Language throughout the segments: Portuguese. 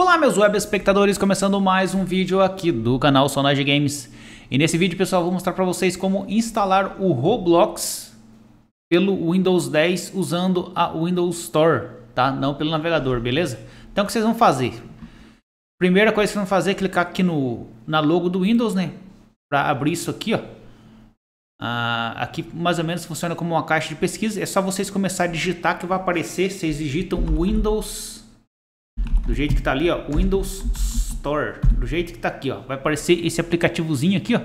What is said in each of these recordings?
Olá meus web espectadores, começando mais um vídeo aqui do canal Sonage Games. E nesse vídeo, pessoal, vou mostrar para vocês como instalar o Roblox pelo Windows 10 usando a Windows Store, tá? Não pelo navegador, beleza? Então o que vocês vão fazer? Primeira coisa que vocês vão fazer é clicar aqui no na logo do Windows, né? Para abrir isso aqui, ó. Ah, aqui mais ou menos funciona como uma caixa de pesquisa. É só vocês começarem a digitar que vai aparecer. Vocês digitam Windows do jeito que tá ali, ó, Windows Store, do jeito que tá aqui, ó, vai aparecer esse aplicativozinho aqui, ó.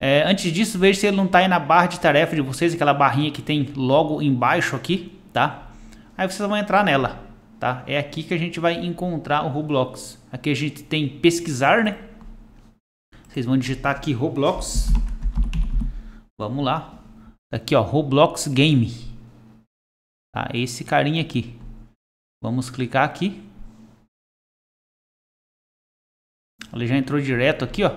É, antes disso, veja se ele não tá aí na barra de tarefa de vocês, aquela barrinha que tem logo embaixo aqui, tá? Aí vocês vão entrar nela, tá? É aqui que a gente vai encontrar o Roblox. Aqui a gente tem pesquisar, né? Vocês vão digitar aqui Roblox. Vamos lá. Tá aqui, ó, Roblox Game. Tá? Esse carinha aqui. Vamos clicar aqui. Ele já entrou direto aqui, ó.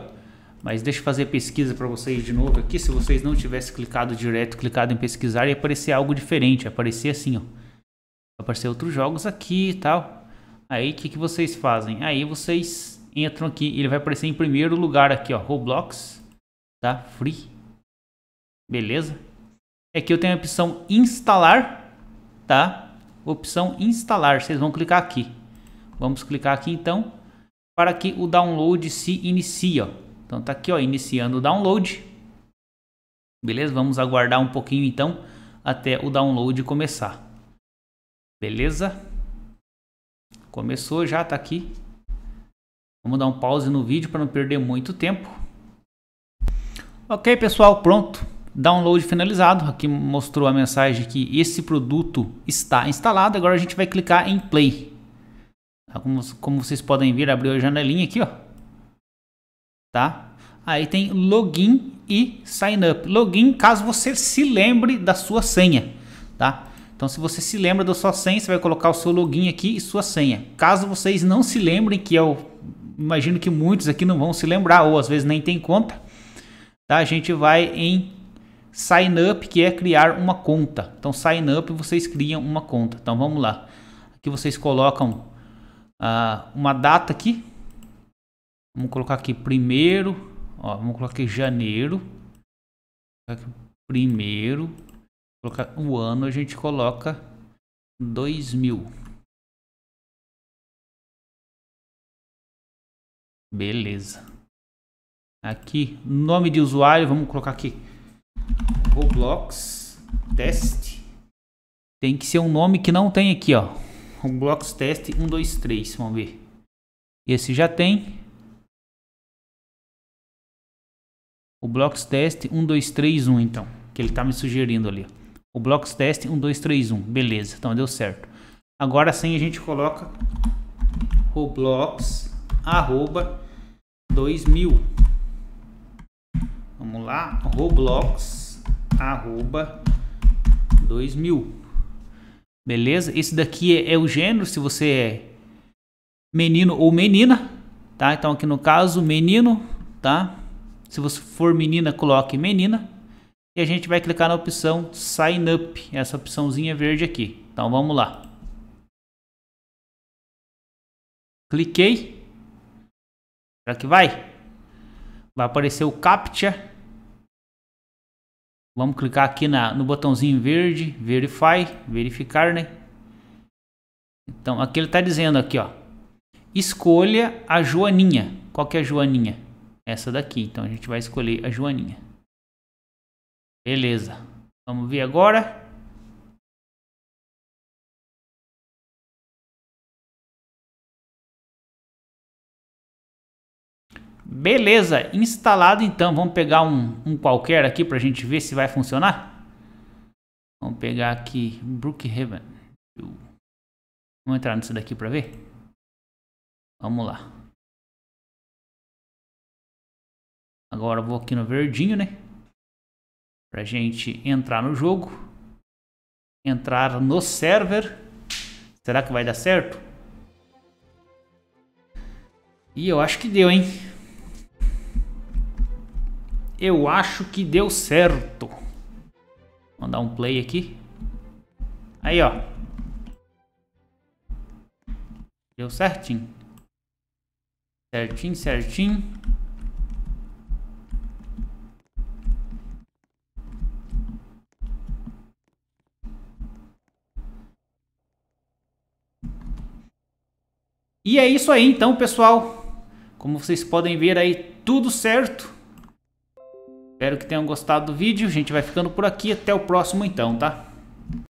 Mas deixa eu fazer pesquisa para vocês de novo aqui. Se vocês não tivessem clicado direto, clicado em pesquisar, ia aparecer algo diferente. Ia aparecer assim, ó. Aparecer outros jogos aqui e tal. Aí, o que, que vocês fazem? Aí, vocês entram aqui. Ele vai aparecer em primeiro lugar aqui, ó. Roblox, tá? Free. Beleza? Aqui é eu tenho a opção instalar, tá? Opção instalar. Vocês vão clicar aqui. Vamos clicar aqui, então para que o download se inicie. Ó. Então tá aqui, ó, iniciando o download. Beleza? Vamos aguardar um pouquinho então até o download começar. Beleza? Começou já, tá aqui. Vamos dar um pause no vídeo para não perder muito tempo. Ok, pessoal, pronto. Download finalizado. Aqui mostrou a mensagem que esse produto está instalado. Agora a gente vai clicar em play. Tá, como, como vocês podem ver, abriu a janelinha aqui, ó. Tá? Aí tem login e sign up. Login caso você se lembre da sua senha, tá? Então se você se lembra da sua senha, você vai colocar o seu login aqui e sua senha. Caso vocês não se lembrem, que eu imagino que muitos aqui não vão se lembrar ou às vezes nem tem conta, tá? A gente vai em sign up, que é criar uma conta. Então sign up vocês criam uma conta. Então vamos lá. Aqui vocês colocam uh, uma data aqui. Vamos colocar aqui primeiro. Ó, vamos colocar aqui janeiro. Aqui primeiro. Colocar o ano a gente coloca 2000. Beleza. Aqui, nome de usuário, vamos colocar aqui. Roblox teste. Tem que ser um nome que não tem aqui, ó. Roblox Test 123, vamos ver. Esse já tem. O Blocks Test 1231, então, que ele tá me sugerindo ali. O Blocks Test 1231, beleza, então deu certo. Agora sim a gente coloca Roblox arroba 2000. Vamos lá, Roblox arroba 2000. Beleza? Esse daqui é, é o gênero, se você é menino ou menina, tá? Então aqui no caso, menino, tá? Se você for menina, coloque menina. E a gente vai clicar na opção Sign Up, essa opçãozinha verde aqui. Então vamos lá. Cliquei. Será que vai? Vai aparecer o CAPTCHA Vamos clicar aqui na, no botãozinho verde, verify, verificar, né? Então, aqui ele está dizendo aqui, ó. Escolha a joaninha. Qual que é a joaninha? Essa daqui. Então, a gente vai escolher a joaninha. Beleza. Vamos ver agora. Beleza, instalado então. Vamos pegar um, um qualquer aqui para a gente ver se vai funcionar. Vamos pegar aqui Brookhaven. Vamos entrar nisso daqui para ver. Vamos lá. Agora vou aqui no verdinho, né? Pra gente entrar no jogo. Entrar no server. Será que vai dar certo? E eu acho que deu, hein? eu acho que deu certo. Vou dar um play aqui. Aí, ó. Deu certinho. Certinho, certinho. E é isso aí então, pessoal. Como vocês podem ver aí, tudo certo. Espero que tenham gostado do vídeo. A gente vai ficando por aqui. Até o próximo então, tá?